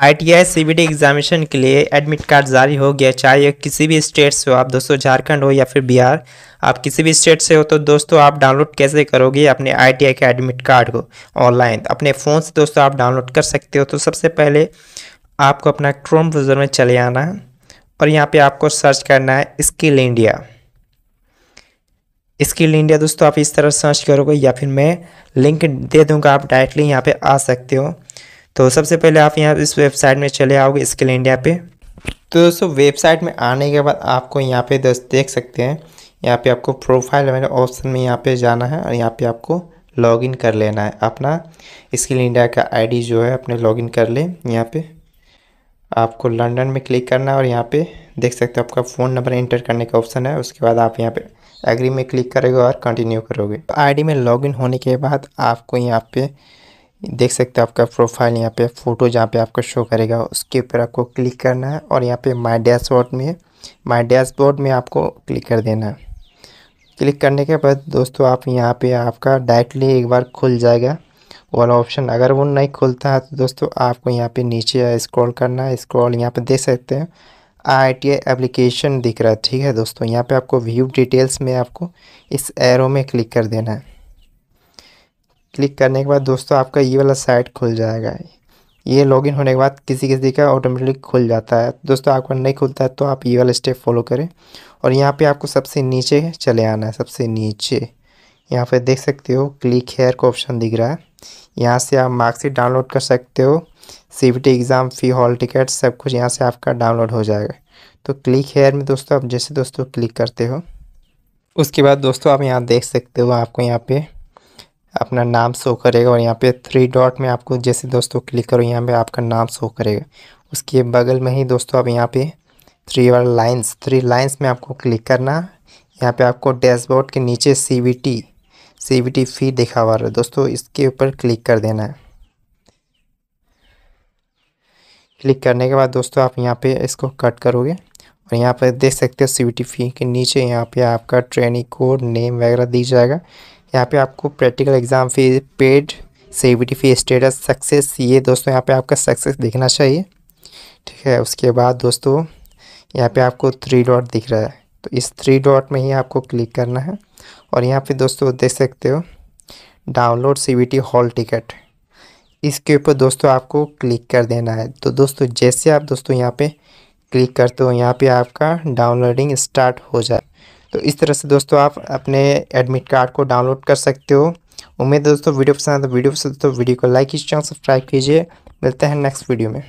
ITI CBT examination के लिए admit card जारी हो गया चाहे किसी भी स्टेट से हो आप दोस्तों झारखंड हो या फिर बिहार आप किसी भी स्टेट से हो तो दोस्तों आप डाउनलोड कैसे करोगे अपने आईटीआई के एडमिट कार्ड को ऑनलाइन अपने फ़ोन से दोस्तों आप डाउनलोड कर सकते हो तो सबसे पहले आपको अपना क्रोम ब्राउज़र में चले आना है और यहाँ पर आपको सर्च करना है स्किल इंडिया स्किल इंडिया दोस्तों आप इस तरह सर्च करोगे या फिर मैं लिंक दे दूँगा आप डायरेक्टली यहाँ पर आ सकते हो तो सबसे पहले आप यहाँ इस वेबसाइट में चले आओगे स्किल इंडिया पे तो दोस्तों वेबसाइट में आने के बाद आपको यहाँ पे दोस्त देख सकते हैं यहाँ पे आपको प्रोफाइल वाले ऑप्शन में यहाँ पे जाना है और यहाँ पे आपको लॉगिन कर लेना है अपना स्किल इंडिया का आईडी जो है अपने लॉगिन कर लें यहाँ पे आपको लंडन में क्लिक करना है और यहाँ पे देख सकते हो आपका फ़ोन नंबर इंटर करने का ऑप्शन है उसके बाद आप यहाँ पे एग्री में क्लिक करोगे और कंटिन्यू करोगे तो आईडी में लॉगिन होने के बाद आपको यहाँ पे देख सकते हो आपका प्रोफाइल यहाँ पे फोटो जहाँ पे आपको शो करेगा उसके ऊपर आपको क्लिक करना है और यहाँ पे माय डैशबोर्ड में माय डैशबोर्ड में आपको क्लिक कर देना है क्लिक करने के बाद दोस्तों आप यहाँ पे आपका डायरेक्टली एक बार खुल जाएगा वाला ऑप्शन अगर वो नहीं खुलता है तो दोस्तों आपको यहाँ पर नीचे स्क्रॉल करना है इस्क्रॉल यहाँ पर देख सकते हैं आई टी आई एप्लीकेशन दिख रहा है ठीक है दोस्तों यहाँ पर आपको व्यू डिटेल्स में आपको इस एरो में क्लिक कर देना है क्लिक करने के बाद दोस्तों आपका ये वाला साइट खुल जाएगा ये लॉगिन होने के बाद किसी किसी का ऑटोमेटिकली खुल जाता है दोस्तों आपका नहीं खुलता है तो आप ये वाला स्टेप फॉलो करें और यहाँ पे आपको सबसे नीचे चले आना है सबसे नीचे यहाँ पे देख सकते हो क्लिक हेयर का ऑप्शन दिख रहा है यहाँ से आप मार्कशीट डाउनलोड कर सकते हो सी एग्ज़ाम फ़ी हॉल टिकट सब कुछ यहाँ से आपका डाउनलोड हो जाएगा तो क्लिक हेयर में दोस्तों आप जैसे दोस्तों क्लिक करते हो उसके बाद दोस्तों आप यहाँ देख सकते हो आपको यहाँ पे अपना नाम शो करेगा और यहाँ पे थ्री डॉट में आपको जैसे दोस्तों क्लिक करो यहाँ पे आपका नाम शो करेगा उसके बगल में ही दोस्तों आप यहाँ पे थ्री और लाइन्स थ्री लाइन्स में आपको क्लिक करना यहाँ पे आपको डैशबोर्ड के नीचे C V T C V T fee दिखा हुआ है दोस्तों इसके ऊपर क्लिक कर देना है क्लिक करने के बाद दोस्तों आप यहाँ पे इसको कट करोगे और यहाँ पर देख सकते हो सी वी टी फी के नीचे यहाँ पे आपका ट्रेनिंग कोड नेम वगैरह दी जाएगा यहाँ पे आपको प्रैक्टिकल एग्ज़ाम फी पेड सेविटी फी स्टेटस सक्सेस ये दोस्तों यहाँ पे आपका सक्सेस दिखना चाहिए ठीक है उसके बाद दोस्तों यहाँ पे आपको थ्री डॉट दिख रहा है तो इस थ्री डॉट में ही आपको क्लिक करना है और यहाँ पे दोस्तों देख सकते हो डाउनलोड सी हॉल टिकट इसके ऊपर दोस्तों आपको क्लिक कर देना है तो दोस्तों जैसे आप दोस्तों यहाँ पर क्लिक करते हो यहाँ पर आपका डाउनलोडिंग स्टार्ट हो जाए तो इस तरह से दोस्तों आप अपने एडमिट कार्ड को डाउनलोड कर सकते हो उम्मीद है दोस्तों वीडियो पसंद तो वीडियो पसंद तो वीडियो को लाइक इस चैनल सब्सक्राइब कीजिए मिलते हैं नेक्स्ट वीडियो में